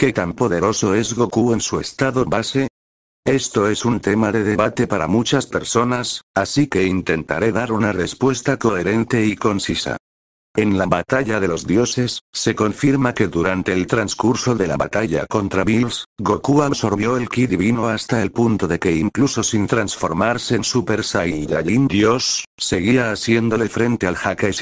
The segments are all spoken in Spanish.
¿Qué tan poderoso es Goku en su estado base? Esto es un tema de debate para muchas personas, así que intentaré dar una respuesta coherente y concisa. En la batalla de los dioses, se confirma que durante el transcurso de la batalla contra Bills, Goku absorbió el ki divino hasta el punto de que incluso sin transformarse en Super Saiyajin Dios, seguía haciéndole frente al Hakai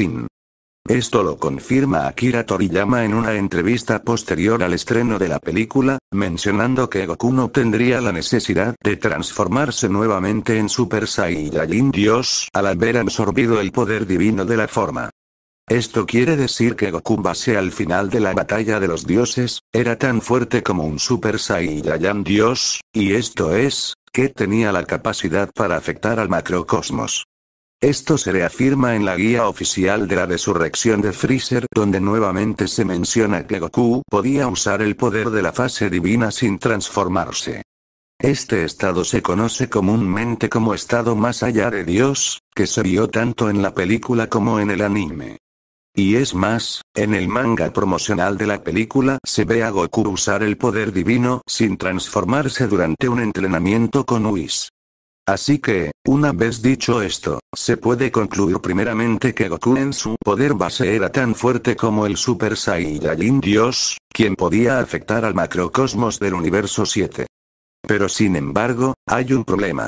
esto lo confirma Akira Toriyama en una entrevista posterior al estreno de la película, mencionando que Goku no tendría la necesidad de transformarse nuevamente en Super Saiyajin Dios al haber absorbido el poder divino de la forma. Esto quiere decir que Goku base al final de la batalla de los dioses, era tan fuerte como un Super Saiyajin Dios, y esto es, que tenía la capacidad para afectar al macrocosmos. Esto se reafirma en la guía oficial de la resurrección de Freezer, donde nuevamente se menciona que Goku podía usar el poder de la fase divina sin transformarse. Este estado se conoce comúnmente como estado más allá de Dios, que se vio tanto en la película como en el anime. Y es más, en el manga promocional de la película se ve a Goku usar el poder divino sin transformarse durante un entrenamiento con Whis. Así que, una vez dicho esto, se puede concluir primeramente que Goku en su poder base era tan fuerte como el Super Saiyajin Dios, quien podía afectar al macrocosmos del universo 7. Pero sin embargo, hay un problema.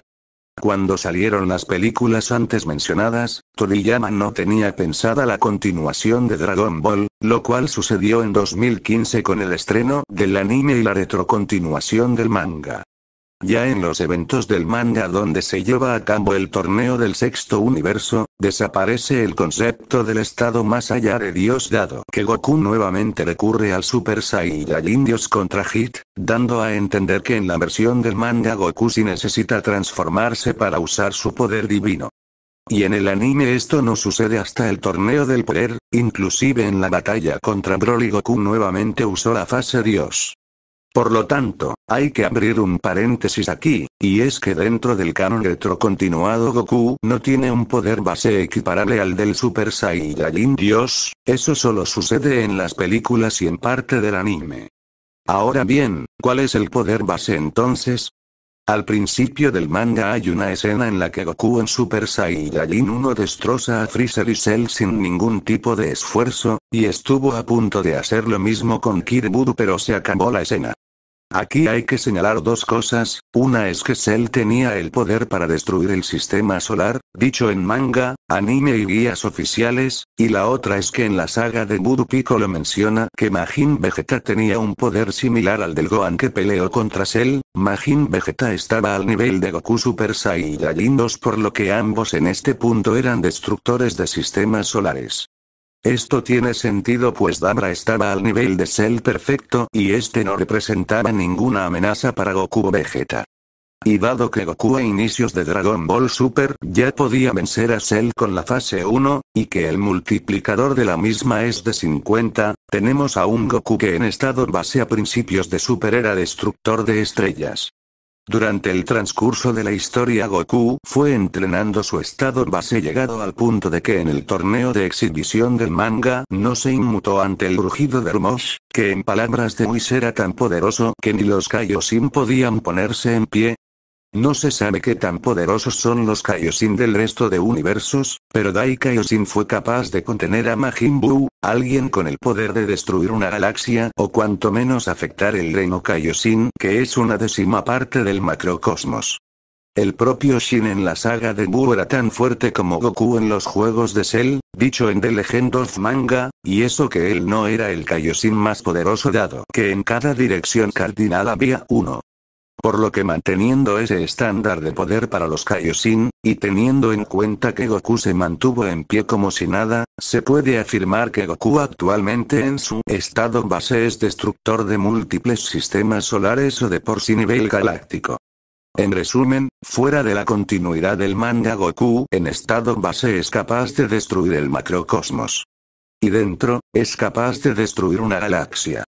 Cuando salieron las películas antes mencionadas, Toriyama no tenía pensada la continuación de Dragon Ball, lo cual sucedió en 2015 con el estreno del anime y la retrocontinuación del manga. Ya en los eventos del manga donde se lleva a cabo el torneo del sexto universo, desaparece el concepto del estado más allá de Dios dado que Goku nuevamente recurre al Super Saiyajin Dios contra Hit, dando a entender que en la versión del manga Goku sí necesita transformarse para usar su poder divino. Y en el anime esto no sucede hasta el torneo del poder, inclusive en la batalla contra Broly Goku nuevamente usó la fase Dios. Por lo tanto, hay que abrir un paréntesis aquí, y es que dentro del canon retrocontinuado Goku no tiene un poder base equiparable al del Super Saiyajin Dios, eso solo sucede en las películas y en parte del anime. Ahora bien, ¿cuál es el poder base entonces? Al principio del manga hay una escena en la que Goku en Super Saiyajin 1 destroza a Freezer y Cell sin ningún tipo de esfuerzo, y estuvo a punto de hacer lo mismo con Kid pero se acabó la escena. Aquí hay que señalar dos cosas, una es que Cell tenía el poder para destruir el sistema solar, dicho en manga, anime y guías oficiales, y la otra es que en la saga de Pico Piccolo menciona que Majin Vegeta tenía un poder similar al del Gohan que peleó contra Cell, Majin Vegeta estaba al nivel de Goku Super Saiyajin 2 por lo que ambos en este punto eran destructores de sistemas solares. Esto tiene sentido pues Dabra estaba al nivel de Cell perfecto y este no representaba ninguna amenaza para Goku Vegeta. Y dado que Goku a inicios de Dragon Ball Super ya podía vencer a Cell con la fase 1, y que el multiplicador de la misma es de 50, tenemos a un Goku que en estado base a principios de Super era destructor de estrellas. Durante el transcurso de la historia Goku fue entrenando su estado base llegado al punto de que en el torneo de exhibición del manga no se inmutó ante el rugido de Hermosh, que en palabras de Whis era tan poderoso que ni los Kaioshin podían ponerse en pie. No se sabe qué tan poderosos son los Kaioshin del resto de universos, pero Dai Kaioshin fue capaz de contener a Majin Buu, alguien con el poder de destruir una galaxia o cuanto menos afectar el reino Kaioshin que es una décima parte del macrocosmos. El propio Shin en la saga de Buu era tan fuerte como Goku en los juegos de Cell, dicho en The Legend of Manga, y eso que él no era el Kaioshin más poderoso dado que en cada dirección cardinal había uno por lo que manteniendo ese estándar de poder para los Kaioshin, y teniendo en cuenta que Goku se mantuvo en pie como si nada, se puede afirmar que Goku actualmente en su estado base es destructor de múltiples sistemas solares o de por sí nivel galáctico. En resumen, fuera de la continuidad del manga Goku en estado base es capaz de destruir el macrocosmos. Y dentro, es capaz de destruir una galaxia.